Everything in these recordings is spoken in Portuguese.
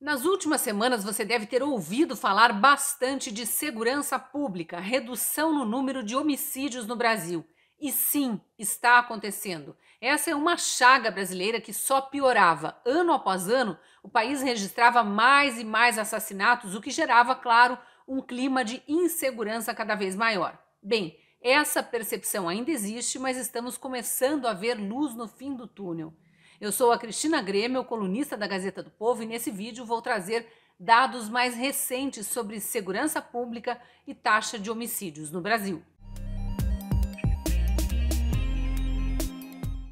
Nas últimas semanas, você deve ter ouvido falar bastante de segurança pública, redução no número de homicídios no Brasil. E sim, está acontecendo. Essa é uma chaga brasileira que só piorava. Ano após ano, o país registrava mais e mais assassinatos, o que gerava, claro, um clima de insegurança cada vez maior. Bem, essa percepção ainda existe, mas estamos começando a ver luz no fim do túnel. Eu sou a Cristina Grêmio, colunista da Gazeta do Povo, e nesse vídeo vou trazer dados mais recentes sobre segurança pública e taxa de homicídios no Brasil.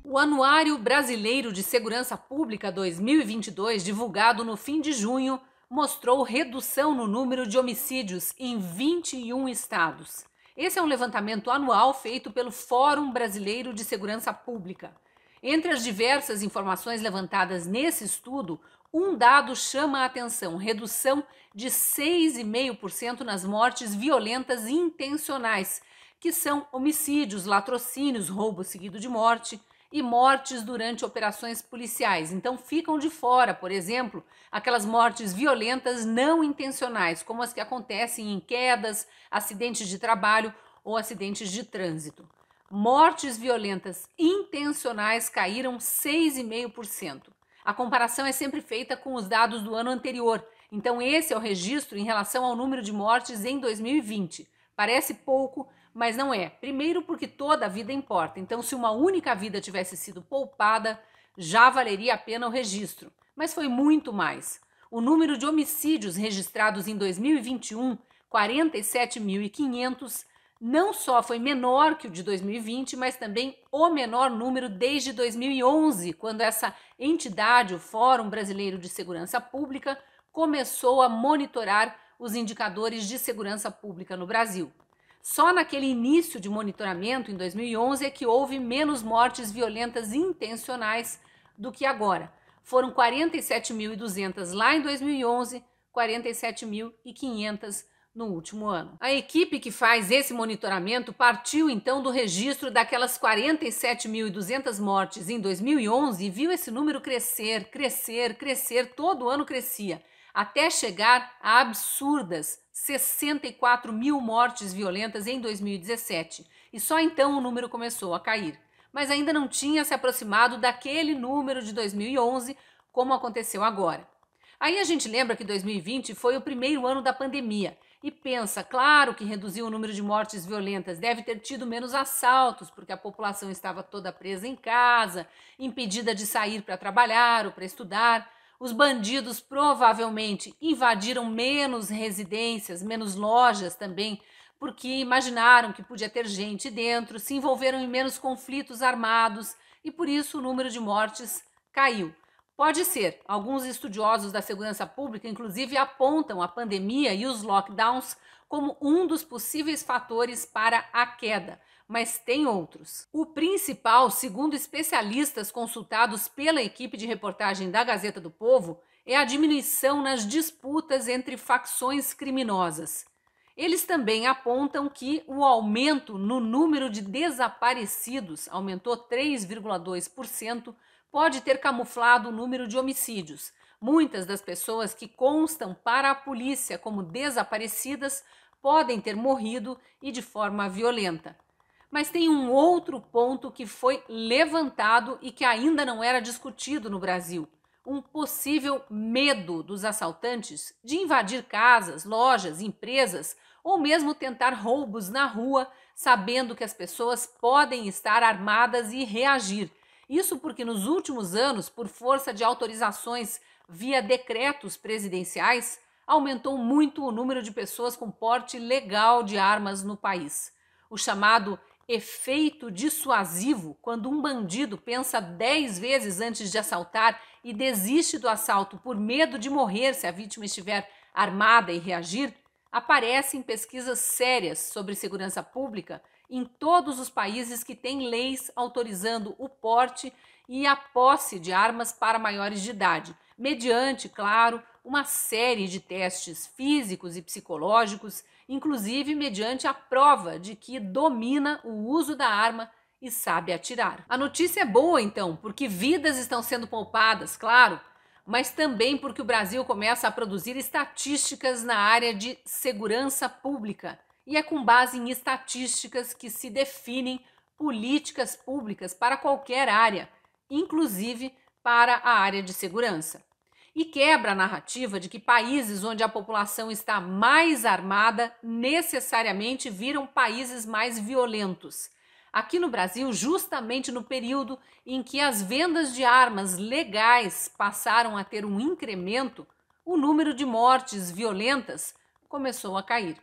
O Anuário Brasileiro de Segurança Pública 2022, divulgado no fim de junho, mostrou redução no número de homicídios em 21 estados. Esse é um levantamento anual feito pelo Fórum Brasileiro de Segurança Pública. Entre as diversas informações levantadas nesse estudo, um dado chama a atenção: redução de 6,5% nas mortes violentas intencionais, que são homicídios, latrocínios, roubo seguido de morte e mortes durante operações policiais. Então ficam de fora, por exemplo, aquelas mortes violentas não intencionais, como as que acontecem em quedas, acidentes de trabalho ou acidentes de trânsito. Mortes violentas intencionais caíram 6,5%. A comparação é sempre feita com os dados do ano anterior, então esse é o registro em relação ao número de mortes em 2020. Parece pouco, mas não é. Primeiro, porque toda a vida importa, então, se uma única vida tivesse sido poupada, já valeria a pena o registro. Mas foi muito mais. O número de homicídios registrados em 2021, 47.500, não só foi menor que o de 2020, mas também o menor número desde 2011, quando essa entidade, o Fórum Brasileiro de Segurança Pública, começou a monitorar os indicadores de segurança pública no Brasil. Só naquele início de monitoramento, em 2011, é que houve menos mortes violentas intencionais do que agora. Foram 47.200 lá em 2011, 47.500 no último ano. A equipe que faz esse monitoramento partiu então do registro daquelas 47.200 mortes em 2011 e viu esse número crescer, crescer, crescer, todo ano crescia, até chegar a absurdas 64 mil mortes violentas em 2017. E só então o número começou a cair. Mas ainda não tinha se aproximado daquele número de 2011, como aconteceu agora. Aí a gente lembra que 2020 foi o primeiro ano da pandemia e pensa, claro que reduziu o número de mortes violentas, deve ter tido menos assaltos, porque a população estava toda presa em casa, impedida de sair para trabalhar ou para estudar. Os bandidos provavelmente invadiram menos residências, menos lojas também, porque imaginaram que podia ter gente dentro, se envolveram em menos conflitos armados e por isso o número de mortes caiu. Pode ser. Alguns estudiosos da segurança pública, inclusive, apontam a pandemia e os lockdowns como um dos possíveis fatores para a queda, mas tem outros. O principal, segundo especialistas consultados pela equipe de reportagem da Gazeta do Povo, é a diminuição nas disputas entre facções criminosas. Eles também apontam que o aumento no número de desaparecidos aumentou 3,2% pode ter camuflado o número de homicídios. Muitas das pessoas que constam para a polícia como desaparecidas podem ter morrido e de forma violenta. Mas tem um outro ponto que foi levantado e que ainda não era discutido no Brasil: um possível medo dos assaltantes de invadir casas, lojas, empresas ou mesmo tentar roubos na rua, sabendo que as pessoas podem estar armadas e reagir isso porque nos últimos anos, por força de autorizações via decretos presidenciais, aumentou muito o número de pessoas com porte legal de armas no país. O chamado efeito dissuasivo, quando um bandido pensa 10 vezes antes de assaltar e desiste do assalto por medo de morrer se a vítima estiver armada e reagir, aparece em pesquisas sérias sobre segurança pública em todos os países que têm leis autorizando o porte e a posse de armas para maiores de idade, mediante, claro, uma série de testes físicos e psicológicos, inclusive mediante a prova de que domina o uso da arma e sabe atirar. A notícia é boa então, porque vidas estão sendo poupadas, claro, mas também porque o Brasil começa a produzir estatísticas na área de segurança pública e é com base em estatísticas que se definem políticas públicas para qualquer área, inclusive para a área de segurança. E quebra a narrativa de que países onde a população está mais armada necessariamente viram países mais violentos. Aqui no Brasil, justamente no período em que as vendas de armas legais passaram a ter um incremento, o número de mortes violentas começou a cair.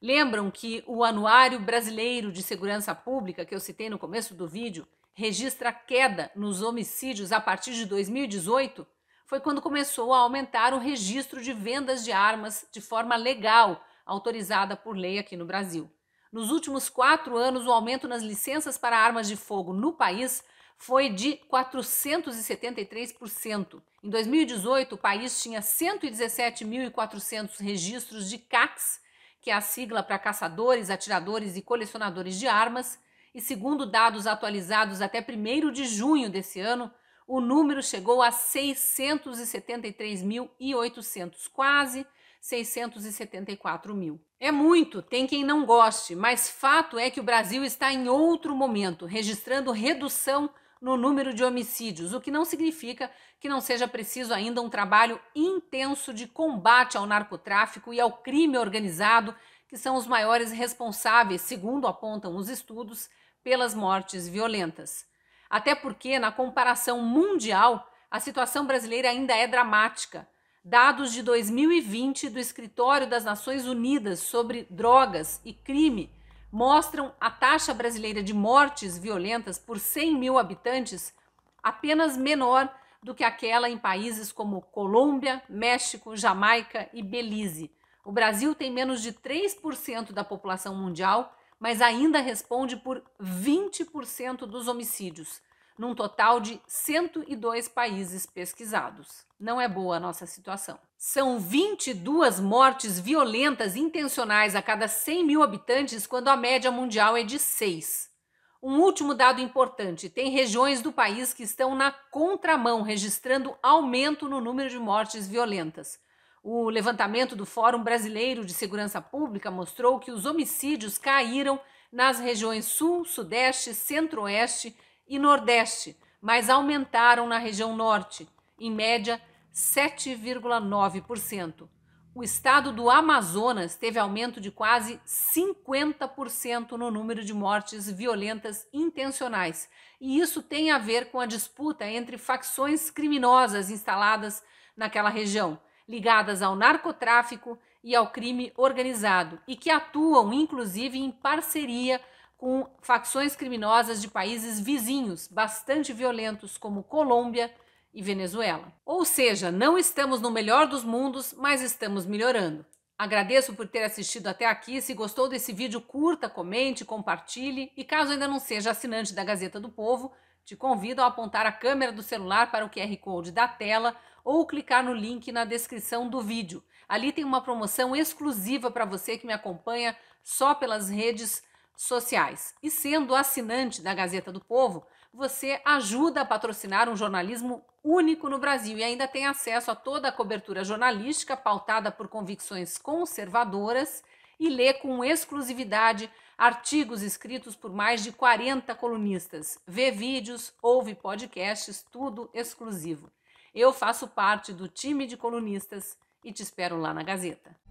Lembram que o Anuário Brasileiro de Segurança Pública, que eu citei no começo do vídeo, registra queda nos homicídios a partir de 2018? Foi quando começou a aumentar o registro de vendas de armas de forma legal, autorizada por lei aqui no Brasil. Nos últimos quatro anos, o aumento nas licenças para armas de fogo no país foi de 473%. Em 2018, o país tinha 117.400 registros de CACs que é a sigla para caçadores, atiradores e colecionadores de armas, e segundo dados atualizados até 1 de junho desse ano, o número chegou a 673.800, quase 674 mil. É muito, tem quem não goste, mas fato é que o Brasil está em outro momento, registrando redução no número de homicídios, o que não significa que não seja preciso ainda um trabalho intenso de combate ao narcotráfico e ao crime organizado, que são os maiores responsáveis, segundo apontam os estudos, pelas mortes violentas. Até porque, na comparação mundial, a situação brasileira ainda é dramática. Dados de 2020 do Escritório das Nações Unidas sobre Drogas e Crime mostram a taxa brasileira de mortes violentas por 100 mil habitantes apenas menor do que aquela em países como Colômbia, México, Jamaica e Belize. O Brasil tem menos de 3% da população mundial, mas ainda responde por 20% dos homicídios num total de 102 países pesquisados. Não é boa a nossa situação. São 22 mortes violentas intencionais a cada 100 mil habitantes, quando a média mundial é de 6. Um último dado importante: tem regiões do país que estão na contramão, registrando aumento no número de mortes violentas. O levantamento do Fórum Brasileiro de Segurança Pública mostrou que os homicídios caíram nas regiões Sul, Sudeste, Centro-Oeste e Nordeste, mas aumentaram na região Norte, em média 7,9%. O estado do Amazonas teve aumento de quase 50% no número de mortes violentas intencionais, e isso tem a ver com a disputa entre facções criminosas instaladas naquela região, ligadas ao narcotráfico e ao crime organizado, e que atuam inclusive em parceria com com facções criminosas de países vizinhos, bastante violentos, como Colômbia e Venezuela. Ou seja, não estamos no melhor dos mundos, mas estamos melhorando. Agradeço por ter assistido até aqui. Se gostou desse vídeo, curta, comente, compartilhe. E caso ainda não seja assinante da Gazeta do Povo, te convido a apontar a câmera do celular para o QR Code da tela ou clicar no link na descrição do vídeo. Ali tem uma promoção exclusiva para você que me acompanha só pelas redes sociais. E sendo assinante da Gazeta do Povo, você ajuda a patrocinar um jornalismo único no Brasil e ainda tem acesso a toda a cobertura jornalística pautada por convicções conservadoras e lê com exclusividade artigos escritos por mais de 40 colunistas, vê vídeos, ouve podcasts, tudo exclusivo. Eu faço parte do time de colunistas e te espero lá na Gazeta.